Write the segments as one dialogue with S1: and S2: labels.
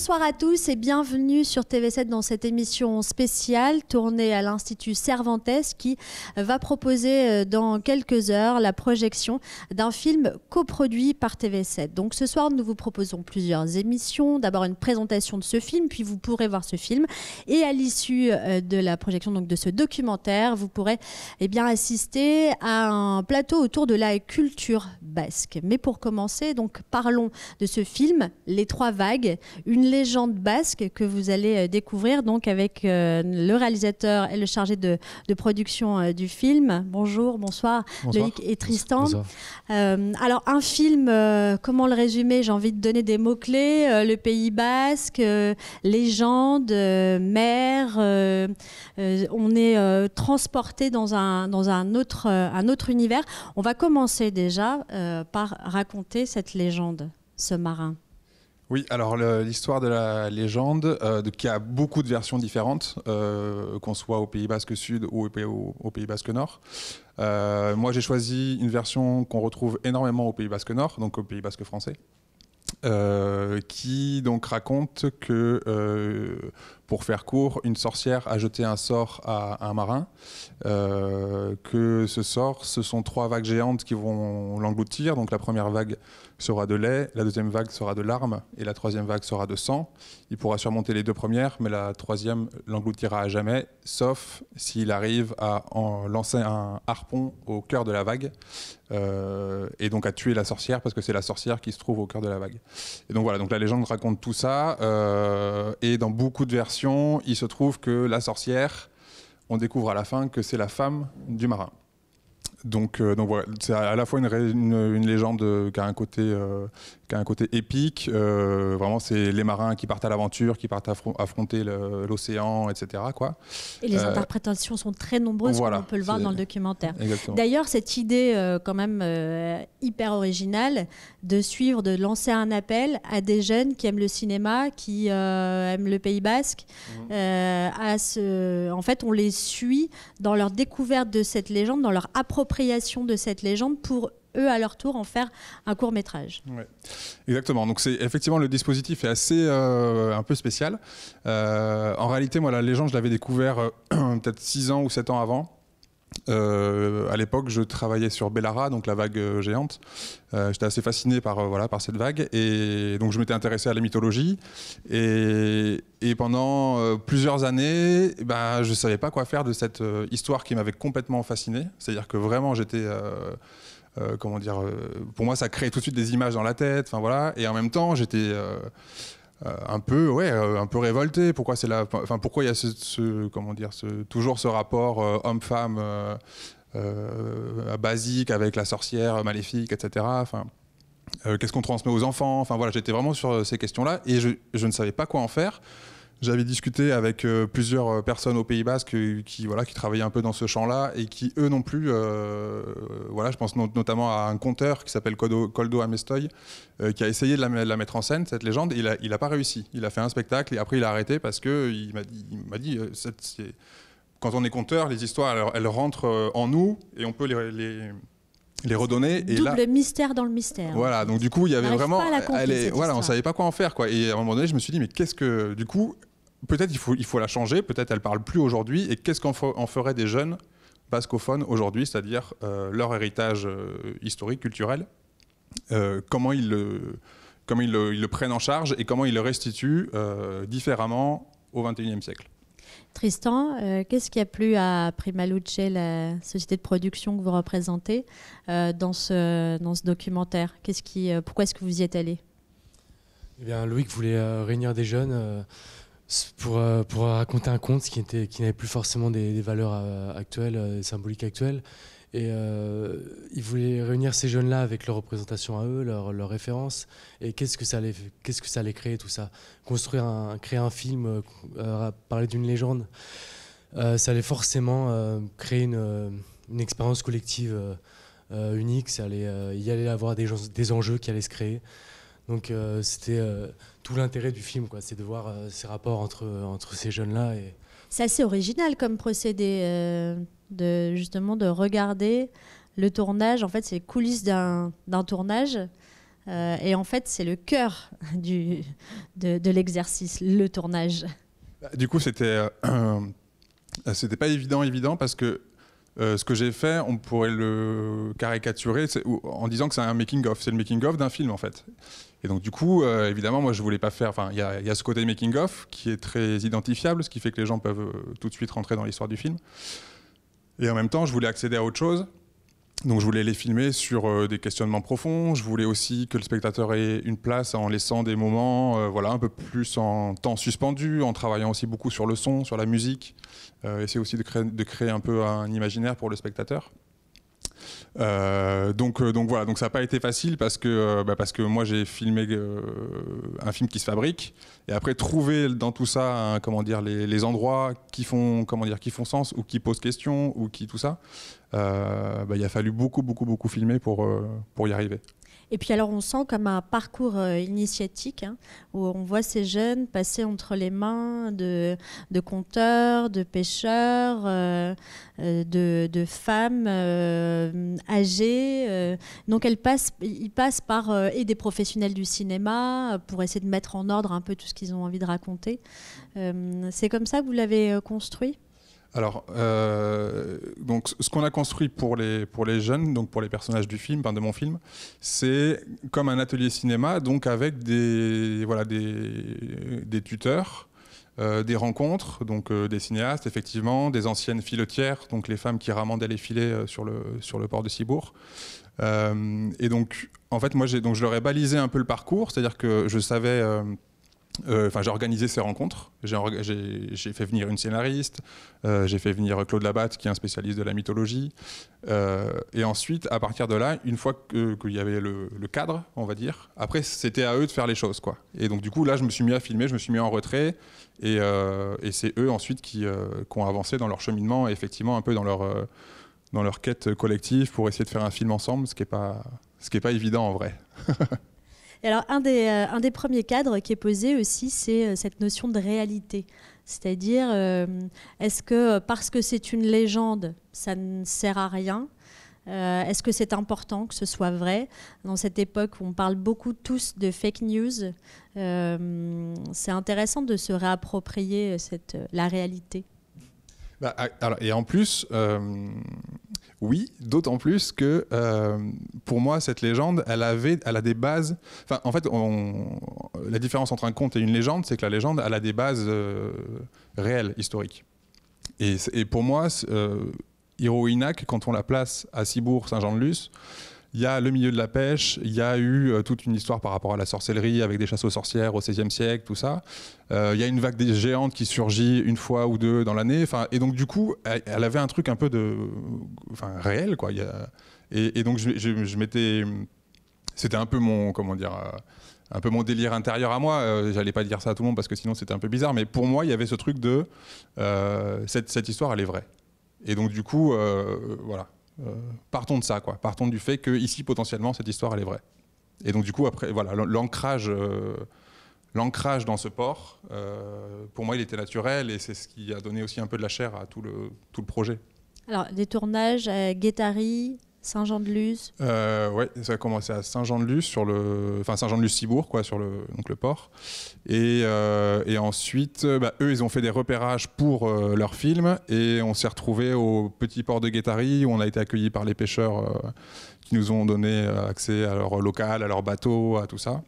S1: Bonsoir à tous et bienvenue sur TV7 dans cette émission spéciale tournée à l'Institut Cervantes qui va proposer euh, dans quelques heures la projection d'un film coproduit par TV7. Donc ce soir, nous vous proposons plusieurs émissions. D'abord une présentation de ce film, puis vous pourrez voir ce film. Et à l'issue euh, de la projection donc, de ce documentaire, vous pourrez eh bien, assister à un plateau autour de la culture basque. Mais pour commencer, donc parlons de ce film, Les Trois Vagues, une légende basque que vous allez euh, découvrir donc avec euh, le réalisateur et le chargé de, production euh, du film. Bonjour, bonsoir, bonsoir. Loïc et Tristan. alors un film, comment le résumer J'ai envie de donner des mots-clés. le Pays basque, légende, mer. on est transporté dans, un, dans un, autre, un autre univers. On va commencer déjà par raconter cette légende, ce marin.
S2: Oui, alors l'histoire de la légende, euh, qui a beaucoup de versions différentes, euh, qu'on soit au Pays Basque Sud ou au, Pays Basque Nord. Euh, moi, j'ai choisi une version qu'on retrouve énormément au Pays Basque Nord, donc au Pays Basque français. qui donc raconte que pour faire court, une sorcière a jeté un sort à un marin, euh, que ce sort, ce sont trois vagues géantes qui vont l'engloutir. Donc la première vague sera de lait, la deuxième vague sera de larmes et la troisième vague sera de sang. Il pourra surmonter les deux premières, mais la troisième l'engloutira à jamais, sauf s'il arrive à en lancer un harpon au cœur de la vague euh, et donc à tuer la sorcière parce que c'est la sorcière qui se trouve au cœur de la vague. Et donc voilà, donc la légende raconte tout ça euh, et dans beaucoup de versions il se trouve que la sorcière, on découvre à la fin que c'est la femme du marin. Donc, euh, voilà, c'est à la fois une, une légende euh, qui a un côté euh, un côté épique. Euh, vraiment, c'est les marins qui partent à l'aventure, qui partent affronter l'océan, etc. Quoi. Et les euh,
S1: interprétations sont très nombreuses, comme on peut le voir dans le documentaire. D'ailleurs, cette idée euh, quand même hyper originale de suivre, de lancer un appel à des jeunes qui aiment le cinéma, qui aiment le Pays Basque, mmh. à ce... en fait, on les suit dans leur découverte de cette légende, dans leur appropriation de cette légende pour eux, à leur tour, en faire un court métrage.
S2: Exactement. Donc, c'est effectivement le dispositif est assez euh, un peu spécial. Euh, en réalité, moi, la légende, je l'avais découvert euh, peut-être 6 ans ou 7 ans avant. à l'époque, je travaillais sur Bellara, donc la vague géante. J'étais assez fasciné par, voilà, par cette vague. Et donc, je m'étais intéressé à la mythologie. Et, et pendant plusieurs années, ben, je ne savais pas quoi faire de cette histoire qui m'avait complètement fasciné. C'est-à-dire que vraiment, j'étais euh, comment dire, euh, pour moi ça crée tout de suite des images dans la tête, enfin voilà, et en même temps j'étais euh, un peu, ouais, un peu révolté. Pourquoi c'est là, pourquoi il y a ce, comment dire, toujours ce rapport homme-femme basique avec la sorcière maléfique, etc. qu'est-ce qu'on transmet aux enfants Enfin j'étais vraiment sur ces questions-là et je ne savais pas quoi en faire. J'avais discuté avec euh, plusieurs euh, personnes au Pays bas euh, qui, voilà, qui travaillaient un peu dans ce champ-là et qui, eux non plus, voilà, je pense notamment à un conteur qui s'appelle Coldo, Amestoy, qui a essayé de la, mettre en scène, cette légende, et il n'a pas réussi. Il a fait un spectacle et après il a arrêté parce qu'il m'a dit, dit quand on est conteur, les histoires, elles, rentrent en nous et on peut les, les redonner et double
S1: mystère dans le mystère.
S2: Voilà, donc du coup, il y avait vraiment pas à voilà, on savait pas quoi en faire quoi. Et à un moment donné, je me suis dit mais qu'est-ce que du coup, peut-être il faut, il faut la changer, peut-être elle parle plus aujourd'hui, et qu'est-ce qu'on en ferait des jeunes bascophones aujourd'hui, c'est-à-dire euh, leur héritage euh, historique, culturel, euh, comment ils, le, le, prennent en charge et comment ils le restituent différemment au XXIe siècle.
S1: Tristan, qu'est-ce qui a plu à Prima la société de production que vous représentez, dans, ce, dans ce documentaire qu'est-ce qui, Pourquoi est-ce que vous y êtes allé
S3: eh bien, Loïc voulait réunir des jeunes pour, euh, pour raconter un conte qui, était, qui n'avait plus forcément des, valeurs euh, actuelles, euh, des symboliques actuelles. Et euh, il voulait réunir ces jeunes-là avec leur représentation à eux, leur leur référence. et qu'est-ce que ça allait, qu'est-ce que ça allait créer tout ça Construire un, créer un film, parler d'une légende, ça allait forcément créer une, une expérience collective unique. Ça allait, il y allait avoir des, des enjeux qui allaient se créer. Donc c'était l'intérêt du film, quoi, c'est de voir euh, ces rapports entre, euh, entre ces jeunes-là. Et...
S1: C'est assez original comme procédé, euh, de, justement, de regarder le tournage. En fait, c'est les coulisses d'un tournage. et en fait, c'est le cœur du, de, l'exercice, le tournage.
S2: Bah, du coup, c'était c'était pas évident, évident, parce que euh, ce que j'ai fait, on pourrait le caricaturer en disant que c'est un making-of. C'est le making-of d'un film, en fait. Et donc, du coup, euh, évidemment, moi, je voulais pas faire. Enfin, il y, a ce côté making-of qui est très identifiable, ce qui fait que les gens peuvent euh, tout de suite rentrer dans l'histoire du film. Et en même temps, je voulais accéder à autre chose. Donc je voulais les filmer sur euh, des questionnements profonds. Je voulais aussi que le spectateur ait une place en laissant des moments, euh, voilà, un peu plus en temps suspendu, en travaillant aussi beaucoup sur le son, sur la musique. Euh, essayer aussi de créer, un peu un imaginaire pour le spectateur. Euh, donc, euh, donc voilà, donc ça n'a pas été facile parce que, euh, bah, parce que moi j'ai filmé un film qui se fabrique et après trouver dans tout ça, hein, comment dire, les, endroits qui font, comment dire, qui font sens ou qui posent question ou qui tout ça, bah, il a fallu beaucoup beaucoup beaucoup filmer pour pour y arriver.
S1: Et puis alors on sent comme un parcours euh, initiatique hein, où on voit ces jeunes passer entre les mains de, de compteurs, de pêcheurs, euh, euh, de, femmes âgées. Donc ils passent par et des professionnels du cinéma pour essayer de mettre en ordre un peu tout ce qu'ils ont envie de raconter. C'est comme ça que vous l'avez construit
S2: alors, euh, donc, ce qu'on a construit pour les, pour les jeunes, donc pour les personnages du film, de mon film, c'est comme un atelier cinéma, donc avec des, voilà, des, des tuteurs, euh, des rencontres, donc euh, des cinéastes, effectivement, des anciennes filetières, donc les femmes qui ramandaient les filets sur, le, sur le port de Cibourg. et donc, en fait, moi, donc, je leur ai balisé un peu le parcours, c'est-à-dire que je savais euh, enfin, j'ai organisé ces rencontres. J'ai fait venir une scénariste, euh, j'ai fait venir Claude Labatte, qui est un spécialiste de la mythologie. Euh, et ensuite, à partir de là, une fois qu'il y avait le, cadre, on va dire, après, c'était à eux de faire les choses. Quoi. Et donc, du coup, là, je me suis mis à filmer, je me suis mis en retrait. Et, c'est eux ensuite qui, ont avancé dans leur cheminement et effectivement un peu dans leur, quête collective pour essayer de faire un film ensemble, ce qui n'est pas, pas évident en vrai.
S1: alors, un des, euh, un des premiers cadres qui est posé aussi, c'est euh, cette notion de réalité. C'est-à-dire, euh, est-ce que parce que c'est une légende, ça ne sert à rien Est-ce que c'est important que ce soit vrai Dans cette époque où on parle beaucoup tous de fake news, c'est intéressant de se réapproprier cette, la réalité.
S2: Bah, et en plus, oui, d'autant plus que euh, pour moi, cette légende, elle, avait, elle a des bases. Enfin, en fait, la différence entre un conte et une légende, c'est que la légende, elle a des bases euh, réelles, historiques. Et, pour moi, euh, Inak, quand on la place à Cibourg, Saint-Jean-de-Luz, il y a le milieu de la pêche, il y a eu euh, toute une histoire par rapport à la sorcellerie avec des chasses aux sorcières au XVIe siècle, tout ça. Euh, il y a une vague des géantes qui surgit une fois ou deux dans l'année. Et donc, du coup, elle, avait un truc un peu de, enfin, réel. Quoi. et, donc, je, m'étais. C'était un peu mon. Comment dire euh, un peu mon délire intérieur à moi. Je J'allais pas dire ça à tout le monde parce que sinon c'était un peu bizarre, mais pour moi il y avait ce truc de cette, histoire elle est vraie. Et donc du coup voilà, euh, partons de ça, quoi. Partons du fait que ici potentiellement cette histoire elle est vraie. Et donc du coup après voilà l'ancrage euh, l'ancrage dans ce port, euh, pour moi, il était naturel et c'est ce qui a donné aussi un peu de la chair à tout le, projet.
S1: Alors, des tournages à Saint-Jean-de-Luz
S2: euh, Oui, ça a commencé à Saint-Jean-de-Luz, sur le... enfin Saint-Jean-de-Luz-Cibourg, quoi, sur le, donc port. Et, euh, ensuite, euh, bah, eux, ils ont fait des repérages pour leur film et on s'est retrouvé au petit port de Guétari où on a été accueillis par les pêcheurs qui nous ont donné accès à leur local, à leur bateau, à tout ça.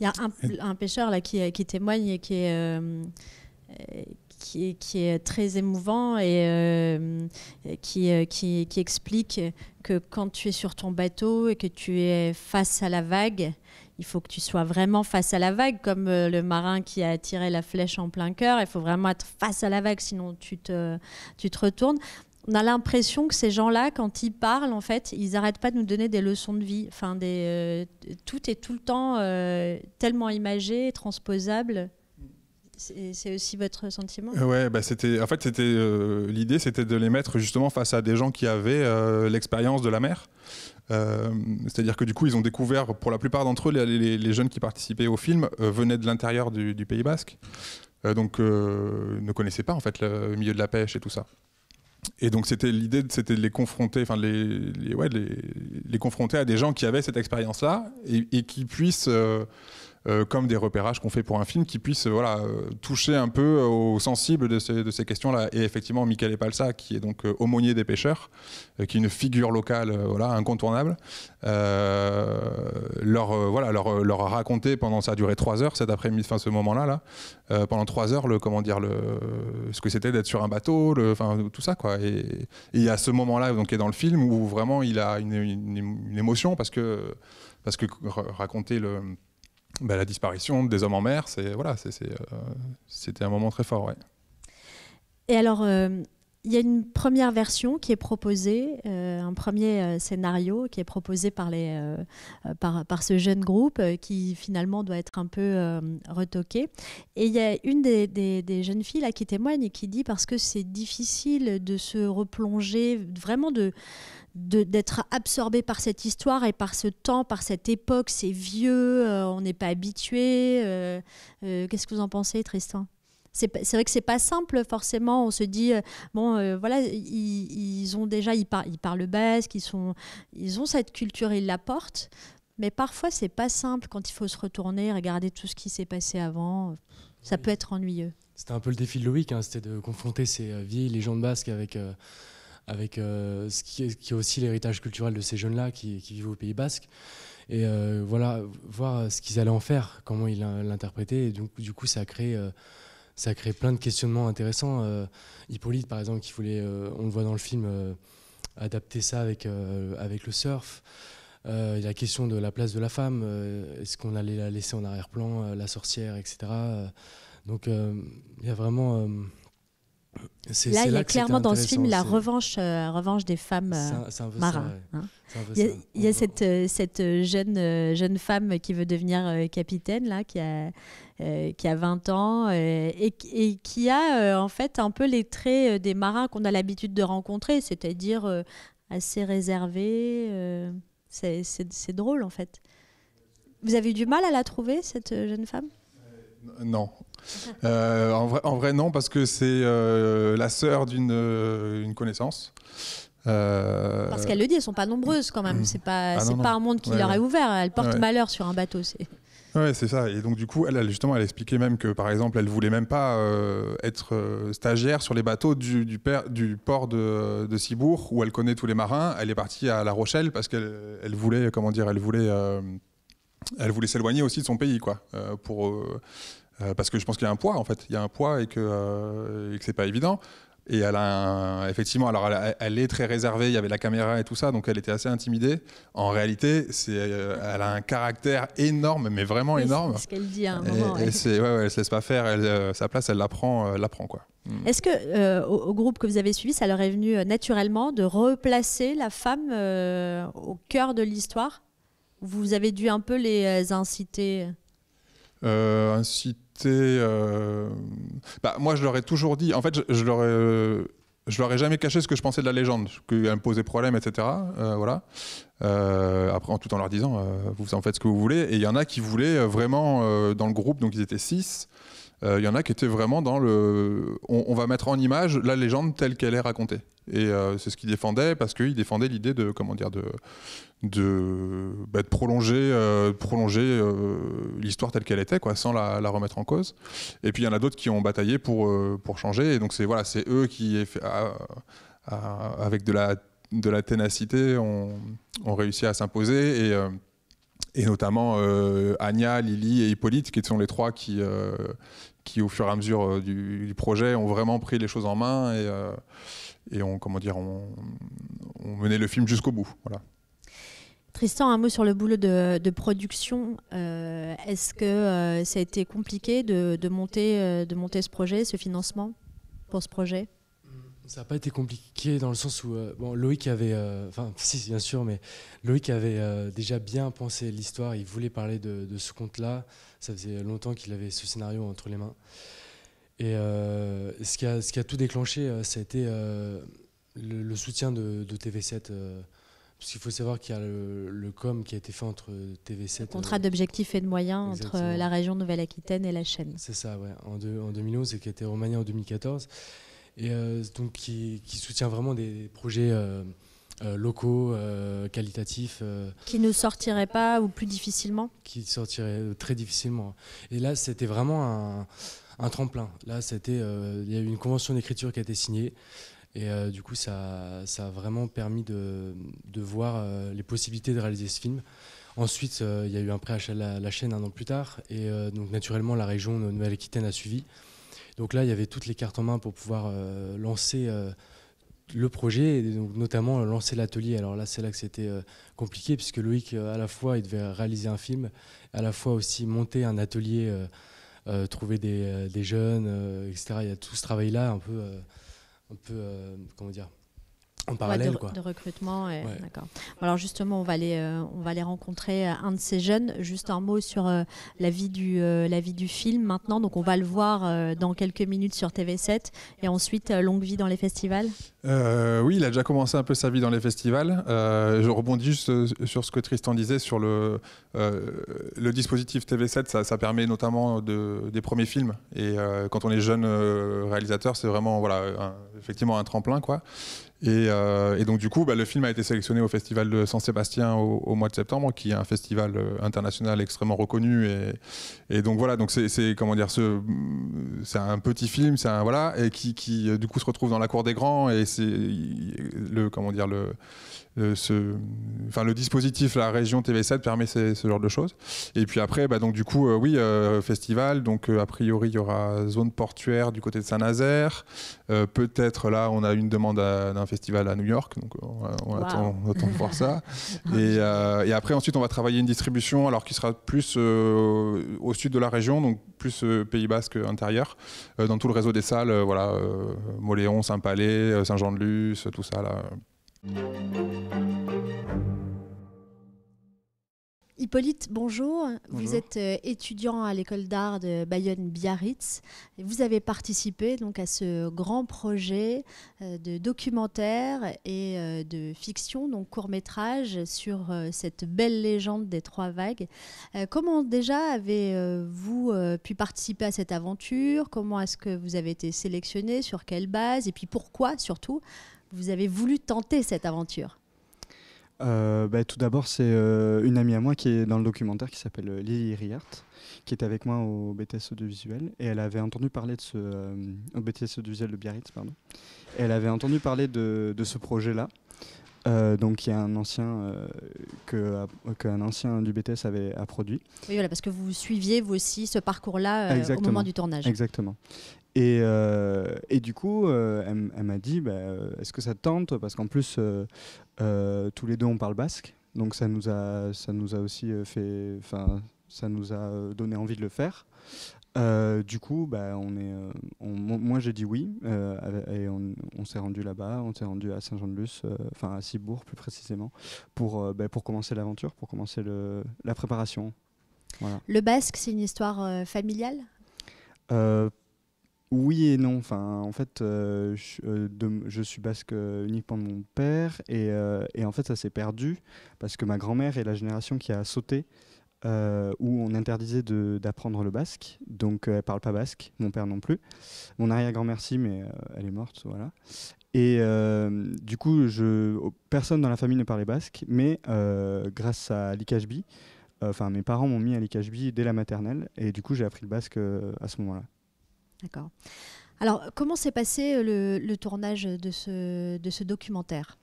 S1: Il y a un, pêcheur là, qui, qui témoigne et qui est qui, est très émouvant et euh, euh, qui, explique que quand tu es sur ton bateau et que tu es face à la vague, il faut que tu sois vraiment face à la vague, comme euh, le marin qui a tiré la flèche en plein cœur. Il faut vraiment être face à la vague, sinon tu te, retournes on a l'impression que ces gens-là, quand ils parlent, en fait, ils n'arrêtent pas de nous donner des leçons de vie. Enfin, tout est tout le temps tellement imagé, transposable, c'est aussi votre sentiment
S2: Ouais, bah, c'était, en fait, c'était euh, l'idée, c'était de les mettre justement face à des gens qui avaient euh, l'expérience de la mer. Euh, c'est-à-dire que du coup, ils ont découvert, pour la plupart d'entre eux, les, jeunes qui participaient au film venaient de l'intérieur du, Pays Basque, donc ne connaissaient pas en fait le milieu de la pêche et tout ça. Et donc c'était l'idée, c'était de les confronter, enfin les, les, les, confronter à des gens qui avaient cette expérience-là et, et, qui puissent euh, comme des repérages qu'on fait pour un film qui puisse euh, voilà, euh, toucher un peu au sensible de ces, de ces questions-là. Et effectivement, Michael Epalsa, qui est donc aumônier des pêcheurs, qui est une figure locale voilà, incontournable, leur, voilà, leur, leur, a raconté pendant, ça a duré trois heures cet après-midi, ce moment-là, là, pendant trois heures, le, comment dire, le, ce que c'était d'être sur un bateau, le, tout ça. Quoi. Et à ce moment-là donc, qui est dans le film où vraiment il a une, une, une émotion parce que, parce que raconter le, bah, la disparition des hommes en mer, c'est voilà, euh, c'était un moment très fort. Ouais.
S1: Et alors, euh, il y a une première version qui est proposée, euh, un premier euh, scénario qui est proposé par, les, euh, par, ce jeune groupe qui finalement doit être un peu retoqué. Et il y a une des, jeunes filles là, qui témoigne et qui dit parce que c'est difficile de se replonger, vraiment de d'être absorbé par cette histoire et par ce temps, par cette époque, c'est vieux, on n'est pas habitué. Qu'est-ce que vous en pensez, Tristan c'est vrai que c'est pas simple forcément. On se dit euh, bon, euh, voilà, ils, ont déjà, ils, parlent basque, ils sont, ils ont cette culture, ils l'apportent. Mais parfois, c'est pas simple quand il faut se retourner, regarder tout ce qui s'est passé avant. Ça peut être ennuyeux.
S3: C'était un peu le défi de Loïc, hein, c'était de confronter ces euh, vieilles légendes basques avec. avec ce, qui est, qui est aussi l'héritage culturel de ces jeunes-là qui, vivent au Pays Basque. Et voilà, voir ce qu'ils allaient en faire, comment ils l'interprétaient. Et donc, du coup, ça a créé ça a créé plein de questionnements intéressants. Euh, Hippolyte, par exemple, qui voulait, euh, on le voit dans le film, euh, adapter ça avec, avec le surf. Il y a la question de la place de la femme, est-ce qu'on allait la laisser en arrière-plan, la sorcière, etc. Donc il y a vraiment Là, il y a clairement dans ce film la
S1: revanche, euh, revanche des femmes marins. il y a, cette, euh, euh, jeune, femme qui veut devenir capitaine, là, qui a, 20 ans et, qui a en fait un peu les traits des marins qu'on a l'habitude de rencontrer, c'est-à-dire assez réservé. c'est drôle en fait. Vous avez du mal à la trouver, cette jeune femme
S2: non. Euh, en, vrai, en, vrai, non, parce que c'est euh, la sœur d'une euh, une connaissance. Parce qu'elle
S1: le dit, elles sont pas nombreuses quand même. Mm. C'est pas, ah, pas un monde qui leur est ouvert. Elle porte malheur sur un bateau.
S2: Ouais, c'est ça. Et donc du coup, elle, justement, elle expliquait même que, par exemple, elle voulait même pas être stagiaire sur les bateaux du, du port de, de, Cibourg, où elle connaît tous les marins. Elle est partie à La Rochelle parce qu'elle elle voulait, comment dire, elle voulait elle voulait s'éloigner aussi de son pays, quoi, euh, pour euh, euh, parce que je pense qu'il y a un poids en fait, il y a un poids et que, ce n'est c'est pas évident. Et elle a effectivement, alors elle, est très réservée, il y avait la caméra et tout ça, donc elle était assez intimidée. En réalité, elle a un caractère énorme, mais vraiment énorme. C'est ce
S1: qu'elle dit Et, elle
S2: se laisse pas faire, elle, sa place, elle la quoi.
S1: Mm. Est-ce que au, groupe que vous avez suivi, ça leur est venu naturellement de replacer la femme au cœur de l'histoire vous avez dû un peu les euh, inciter
S2: euh, Inciter. Euh, bah, moi, je leur ai toujours dit. En fait, je, leur ai je leur jamais caché ce que je pensais de la légende, qu'elle me posait problème, etc. voilà. après, tout en leur disant, vous en faites ce que vous voulez. Et il y en a qui voulaient vraiment dans le groupe, donc ils étaient six. Il y en a qui étaient vraiment dans le, on va mettre en image la légende telle qu'elle est racontée. Et euh, c'est ce qu'ils défendait parce qu'ils défendaient l'idée de, comment dire, de, de, bah, prolonger, euh, prolonger euh, l'histoire telle qu'elle était, quoi, sans la, remettre en cause. Et puis il y en a d'autres qui ont bataillé pour, pour changer. Et donc c'est voilà, c'est eux qui, avec de la, de la ténacité, ont, ont réussi à s'imposer. Et et notamment Anya, Lily et Hippolyte, qui sont les trois qui, qui au fur et à mesure du, projet, ont vraiment pris les choses en main et, et on, comment dire, on, menait le film jusqu'au bout. Voilà. Tristan,
S1: un mot sur le boulot de, production. Euh, est-ce que euh, ça a été compliqué de, monter, euh, de monter ce projet, ce financement pour ce projet mm,
S3: ça n'a pas été compliqué dans le sens où Loïc avait, enfin si bien sûr, mais Loïc avait déjà bien pensé l'histoire, il voulait parler de, de ce conte-là, ça faisait longtemps qu'il avait ce scénario entre les mains. Et euh, ce, qui a, ce, qui a, tout déclenché, euh, ça a été euh, le, soutien de, TV7. parce qu'il faut savoir qu'il y a le, com qui a été fait entre TV7. Le contrat
S1: d'objectifs et de moyens entre la région Nouvelle-Aquitaine et la chaîne.
S3: C'est ça, ouais. En, en 2011 et qui a été remanié en 2014. Et donc qui, qui, soutient vraiment des projets locaux, qualitatifs.
S1: qui ne sortiraient pas ou plus difficilement
S3: Qui sortiraient très difficilement. Et là, c'était vraiment un un tremplin. Là, c'était, euh, il y a eu une convention d'écriture qui a été signée. Et euh, du coup, ça, ça, a vraiment permis de, voir euh, les possibilités de réaliser ce film. Ensuite, il y a eu un prêt à la, chaîne un an plus tard. Et donc, naturellement, la région Nouvelle-Aquitaine a suivi. Donc là, il y avait toutes les cartes en main pour pouvoir lancer le projet, et donc, notamment lancer l'atelier. Alors là, c'est là que c'était compliqué, puisque Loïc, à la fois, il devait réaliser un film, à la fois aussi monter un atelier. Euh, trouver des, euh, des jeunes, euh, etc. Il y a tout ce travail-là, un peu, un peu comment dire, en parallèle, de, quoi.
S1: recrutement, d'accord. Alors justement, on va aller, euh, on va aller rencontrer euh, un de ces jeunes. Juste un mot sur euh, la vie du, la vie du film maintenant. Donc on va le voir dans quelques minutes sur TV7 et ensuite longue vie dans les festivals.
S2: oui, il a déjà commencé un peu sa vie dans les festivals. je rebondis juste sur ce que Tristan disait sur le, le dispositif TV7. Ça, permet notamment de, des premiers films. Et quand on est jeune réalisateur, c'est vraiment voilà, effectivement un tremplin, quoi. Euh, et, donc du coup, bah, le film a été sélectionné au Festival de Saint-Sébastien au, mois de septembre, qui est un festival euh, international extrêmement reconnu. Et, donc voilà, donc c'est comment dire, c'est un petit film, c'est voilà, et qui, euh, du coup se retrouve dans la cour des grands. Et c'est le comment dire le ce, enfin, le dispositif, la région TV7 permet ce, genre de choses. Et puis après, bah, donc, du coup, oui, festival. Donc, a priori, il y aura zone portuaire du côté de Saint-Nazaire. Peut-être là, on a une demande d'un festival à New York, donc on, attend, de voir ça. Euh, et, après, ensuite, on va travailler une distribution, alors qui sera plus euh, au sud de la région, donc plus euh, Pays Basque intérieur, dans tout le réseau des salles, voilà, Moléon, Saint-Palais, Saint-Jean-de-Luz, tout ça là.
S1: Hippolyte, bonjour. Vous êtes euh, étudiant à l'école d'art de Bayonne-Biarritz. Vous avez participé donc à ce grand projet euh, de documentaire et euh, de fiction, donc court métrage, sur cette belle légende des trois vagues. Comment déjà avez-vous pu participer à cette aventure Comment est-ce que vous avez été sélectionné Sur quelle base Et puis pourquoi surtout vous avez voulu tenter cette aventure
S4: euh, bah, tout d'abord, c'est euh, une amie à moi qui est dans le documentaire qui s'appelle euh, Lily Riart, qui est avec moi au BTS audiovisuel. Et elle avait entendu parler de ce. de Biarritz, pardon. elle avait entendu parler de, ce projet-là. donc, un ancien que, ancien du BTS avait a produit.
S1: Oui, voilà, parce que vous suiviez vous aussi ce parcours-là au moment du tournage.
S4: Exactement. Et, euh, et, du coup, euh, elle, m'a dit, bah, euh, est-ce que ça te tente Parce qu'en plus, tous les deux, on parle basque. Donc ça nous a, ça nous a aussi fait, enfin, ça nous a donné envie de le faire. du coup, bah, on est, moi j'ai dit oui, et on, s'est rendu là-bas, on s'est rendu à Saint-Jean-de-Luz, enfin à Cibourg plus précisément, pour, bah, pour commencer l'aventure, pour commencer le, la préparation.
S1: Le basque, c'est une histoire familiale
S4: oui et non. en fait, euh, euh, je, suis basque euh, uniquement de mon père et, en fait, ça s'est perdu parce que ma grand-mère est la génération qui a sauté où on interdisait d'apprendre le basque. Donc, elle parle pas basque, mon père non plus. Mon arrière-grand-mère, si, mais elle est morte, voilà. Et du coup, je, personne dans la famille ne parlait basque, mais grâce à l'IKHB, enfin, mes parents m'ont mis à l'IKHB dès la maternelle et du coup, j'ai appris le basque à ce moment-là.
S1: D'accord. Alors, comment s'est passé euh, le, tournage de ce, de ce documentaire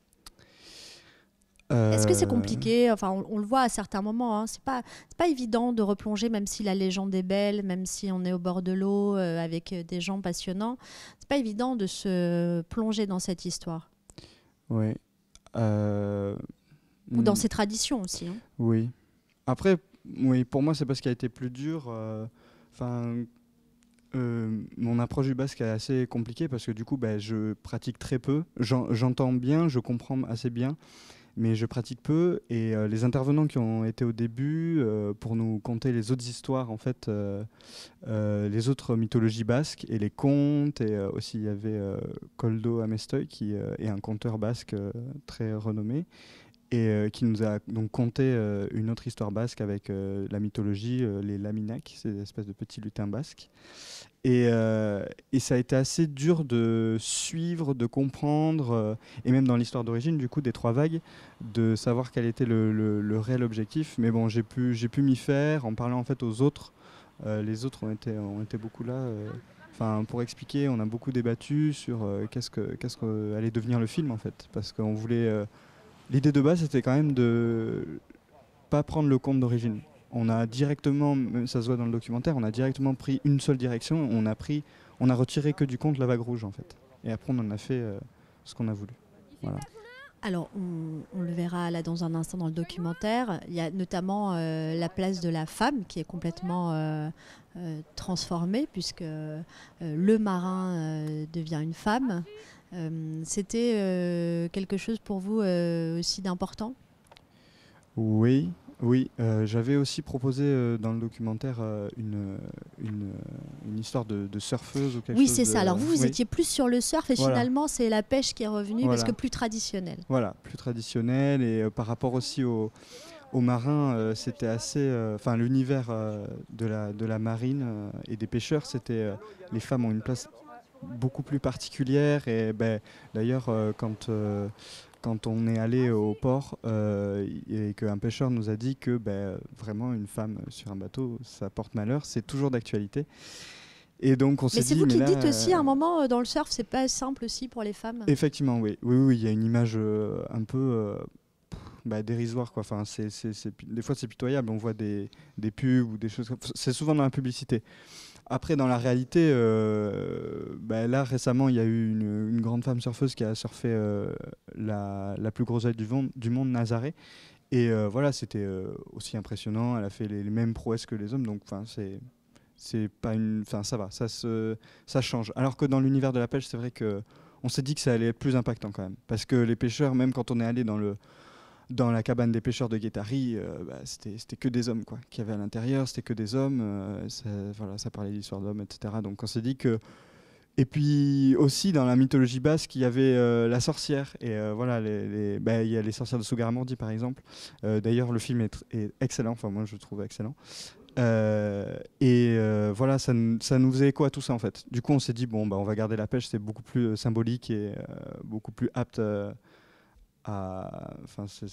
S4: Est-ce que c'est euh. compliqué
S1: Enfin, on, le voit à certains moments. Hein. C'est pas, pas évident de replonger, même si la légende est belle, même si on est au bord de l'eau euh, avec des gens passionnants. C'est pas évident de se plonger dans cette histoire.
S4: Oui. Ou dans ces hmm.
S1: traditions aussi. Hein.
S4: Oui. Après, oui, pour moi, c'est parce qu'il a été plus dur. Enfin, euh, mon approche du basque est assez compliquée parce que du coup, bah, je pratique très peu. J'entends bien, je comprends assez bien, mais je pratique peu. Et euh, les intervenants qui ont été au début euh, pour nous conter les autres histoires, en fait, les autres mythologies basques et les contes. Et aussi, il y avait Coldo Amestoy qui est un conteur basque très renommé et euh, qui nous a donc conté euh, une autre histoire basque avec euh, la mythologie, les laminacs, ces espèces de petits lutins basques. Et, et, ça a été assez dur de suivre, de comprendre, et même dans l'histoire d'origine, du coup, des trois vagues, de savoir quel était le, le, réel objectif. Mais bon, j'ai pu, j'ai pu m'y faire en parlant en fait aux autres. les autres ont été, ont été beaucoup là. Enfin, pour expliquer, on a beaucoup débattu sur qu'est-ce que qu'est-ce que allait devenir le film en fait, parce qu'on voulait L'idée de base, c'était quand même de pas prendre le compte d'origine. On a directement, ça se voit dans le documentaire, on a directement pris une seule direction. On a pris, on a retiré que du compte la vague rouge en fait. Et après, on en a fait euh, ce qu'on a voulu.
S1: Alors, on, le verra là dans un instant dans le documentaire. Il y a notamment euh, la place de la femme qui est complètement euh, transformée puisque le marin devient une femme. Euh, c'était euh, quelque chose pour vous euh, aussi d'important
S4: Oui, oui, j'avais aussi proposé dans le documentaire une, une, histoire de, surfeuse ou quelque oui, chose. Oui, c'est ça. Alors vous, vous étiez
S1: plus sur le surf et finalement c'est la pêche qui est revenue parce que plus traditionnelle.
S4: Voilà, plus traditionnelle et par rapport aussi au, aux marins, c'était assez. Enfin, l'univers de, la, de la marine et des pêcheurs, c'était. les femmes ont une place beaucoup plus particulière. Et ben, d'ailleurs, euh, quand euh, quand on est allé au port euh, et qu'un pêcheur nous a dit que ben vraiment une femme sur un bateau, ça porte malheur, c'est toujours d'actualité. Et donc on mais c'est vous qui dites aussi
S1: à un moment dans le surf, c'est pas simple aussi pour les femmes. Effectivement,
S4: oui, oui, oui, il y a une image un peu bah, dérisoire quoi. Enfin, c'est, des fois c'est pitoyable. On voit des, des pubs ou des choses. C'est souvent dans la publicité. Après, dans la réalité, euh, bah, là récemment, il y a eu une, grande femme surfeuse qui a surfé euh, la, plus grosse aile du, du, monde, Nazaré. Et euh, voilà, c'était aussi impressionnant. Elle a fait les, mêmes prouesses que les hommes, donc enfin, c'est c'est pas une, enfin ça va, ça ça change. Alors que dans l'univers de la pêche, c'est vrai que on s'est dit que ça allait être plus impactant quand même, parce que les pêcheurs, même quand on est allé dans le dans la cabane des pêcheurs de Guétari, euh, bah, c'était que des hommes quoi, qu'il y avait à l'intérieur, c'était que des hommes, euh, ça, voilà, ça parlait d'histoire d'hommes, etc. Donc on s'est dit que. Et puis aussi dans la mythologie basque, il y avait euh, la sorcière. Et voilà, les, bah, il y a les sorcières de Sugaramordi par exemple. D'ailleurs, le film est, excellent, enfin moi je le trouve excellent. et voilà, ça, ça, nous faisait écho à tout ça en fait. Du coup, on s'est dit, bon, bah, on va garder la pêche, c'est beaucoup plus symbolique et beaucoup plus apte. Enfin, c'est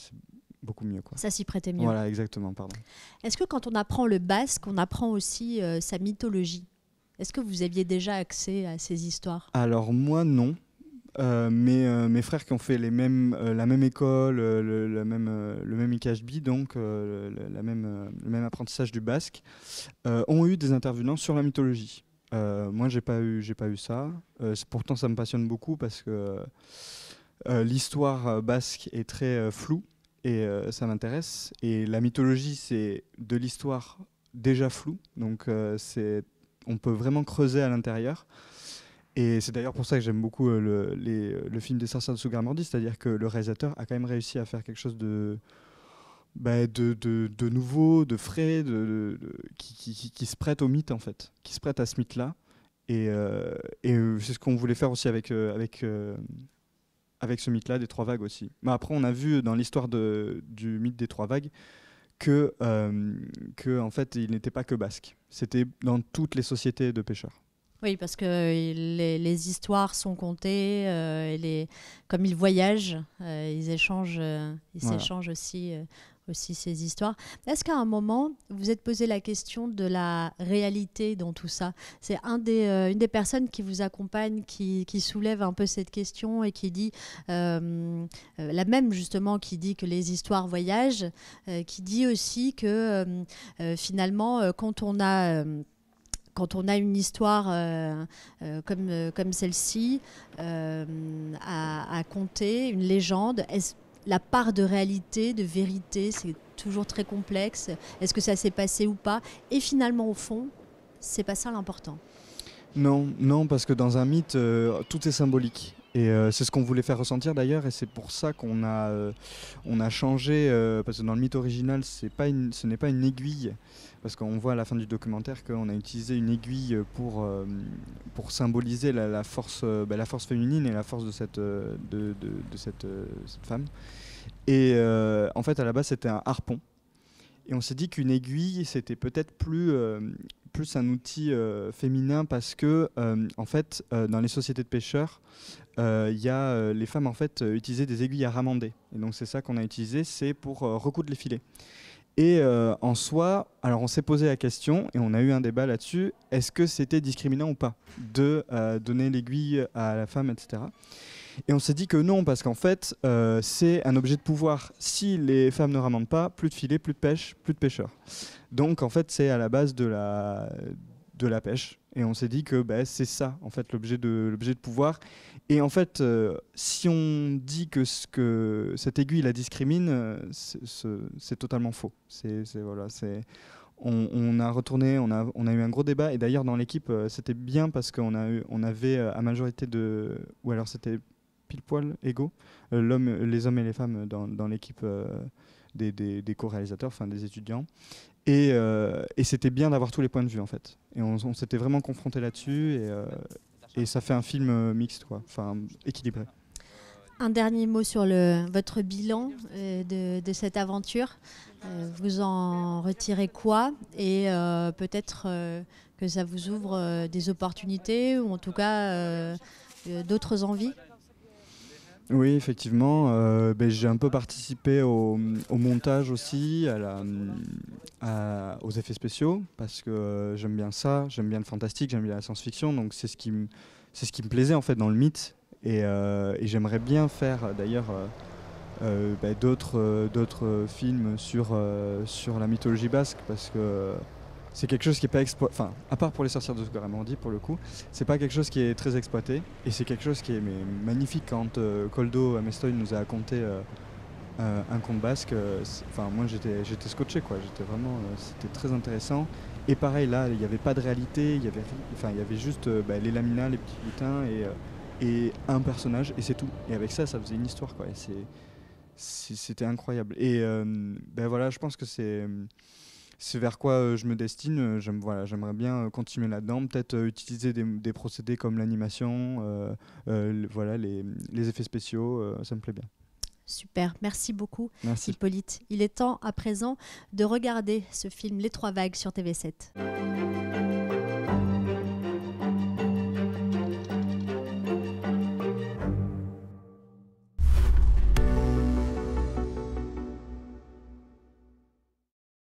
S4: beaucoup mieux. Quoi. Ça s'y prêtait mieux. Voilà, exactement, pardon.
S1: Est-ce que quand on apprend le basque, on apprend aussi euh, sa mythologie Est-ce que vous aviez déjà accès à ces histoires
S4: Alors moi, non. Euh, mais euh, mes frères qui ont fait les mêmes, la même école, le, même, le même IKHB, donc le, la même, même apprentissage du basque, ont eu des intervenants sur la mythologie. moi, j'ai pas j'ai pas eu ça. pourtant, ça me passionne beaucoup parce que euh, l'histoire euh, basque est très euh, floue et ça m'intéresse. Et la mythologie, c'est de l'histoire déjà floue, donc c'est on peut vraiment creuser à l'intérieur. Et c'est d'ailleurs pour ça que j'aime beaucoup le, film des sorcières de Sugarmordi, c'est-à-dire que le réalisateur a quand même réussi à faire quelque chose de, bah, de, de, nouveau, de frais, de, qui, se prête au mythe en fait, qui se prête à ce mythe-là. Et, c'est ce qu'on voulait faire aussi avec, avec, avec ce mythe-là des trois vagues aussi. Mais après, on a vu dans l'histoire du mythe des trois vagues que, euh, que en fait, il n'était pas que basque. C'était dans toutes les sociétés de pêcheurs.
S1: Oui, parce que les, histoires sont contées, euh, et les, comme ils voyagent, euh, ils échangent, ils s'échangent aussi aussi ces histoires. Est-ce qu'à un moment, vous vous êtes posé la question de la réalité dans tout ça C'est un des, euh, une des personnes qui vous accompagne qui, soulève un peu cette question et qui dit, euh, euh, la même justement qui dit que les histoires voyagent, qui dit aussi que finalement, quand on a quand on a une histoire comme, comme celle-ci à, à, compter, une légende, est-ce la part de réalité, de vérité, c'est toujours très complexe. Est-ce que ça s'est passé ou pas Et finalement, au fond, c'est pas ça l'important.
S4: Non, non, parce que dans un mythe, euh, tout est symbolique. Et euh, c'est ce qu'on voulait faire ressentir d'ailleurs, et c'est pour ça qu'on a, euh, on a changé, euh, parce que dans le mythe original, pas une, ce n'est pas une aiguille, parce qu'on voit à la fin du documentaire qu'on a utilisé une aiguille pour, pour symboliser la, force, bah, la force féminine et la force de cette, de, de, cette, femme. Et en fait, à la base, c'était un harpon. Et on s'est dit qu'une aiguille, c'était peut-être plus plus un outil féminin parce que, en fait, dans les sociétés de pêcheurs, euh, il y a euh, les femmes en fait euh, utilisaient des aiguilles à ramander. Et donc c'est ça qu'on a utilisé, c'est pour recoudre les filets. Et en soi, alors on s'est posé la question et on a eu un débat là-dessus, est-ce que c'était discriminant ou pas de donner l'aiguille à la femme, etc. Et on s'est dit que non, parce qu'en fait, c'est un objet de pouvoir. Si les femmes ne ramandent pas, plus de filets, plus de pêche, plus de pêcheurs. Donc en fait, c'est à la base de la, de la pêche. Et on s'est dit que ben, c'est ça, en fait, l'objet de, l'objet de pouvoir. Et en fait, euh, si on dit que, ce, que cette aiguille la discrimine, euh, c'est totalement faux. C'est voilà, c'est on, a retourné, on a, on a eu un gros débat. Et d'ailleurs, dans l'équipe, euh, c'était bien parce qu'on a eu, on avait à majorité de, ou alors c'était pile poil égaux, l'homme, les hommes et les femmes dans, dans l'équipe des, des, co-réalisateurs, enfin des étudiants. Et, et c'était bien d'avoir tous les points de vue en fait. Et on, s'était vraiment confronté là-dessus et ça fait un film euh, mixte, quoi, enfin équilibré.
S1: Un dernier mot sur le, votre bilan euh, de, cette aventure. Euh, vous en retirez quoi Et peut-être que ça vous ouvre des opportunités ou en tout cas d'autres envies
S4: oui, effectivement. Euh, ben, j'ai un peu participé au, montage aussi, à la, aux effets spéciaux, parce que euh, j'aime bien ça, j'aime bien le fantastique, j'aime bien la science-fiction, donc c'est ce qui me c'est ce qui me plaisait en fait dans le mythe, et, euh, j'aimerais bien faire d'ailleurs ben, d'autres d'autres films sur sur la mythologie basque, parce que c'est quelque chose qui n'est pas exploité, enfin, à part pour les sorcières de dit pour le coup, c'est pas quelque chose qui est très exploité et c'est quelque chose qui est magnifique quand Koldo euh, Coldo Amestoy nous a raconté euh, euh, un conte basque. Enfin, moi j'étais, j'étais scotché quoi, j'étais vraiment, c'était très intéressant. Et pareil là, il n'y avait pas de réalité, il y avait, enfin, il y avait juste bah, les laminas, les petits butins, et, et un personnage et c'est tout. Et avec ça, ça faisait une histoire quoi. c'est, c'était incroyable. Et ben voilà, je pense que c'est c'est vers quoi euh, je me destine. Euh, j'aimerais bien euh, continuer là-dedans, peut-être utiliser des, procédés comme l'animation, voilà, les, effets spéciaux, ça me plaît bien.
S1: Super, merci beaucoup Hippolyte. Il est temps à présent de regarder ce film Les Trois Vagues sur TV7.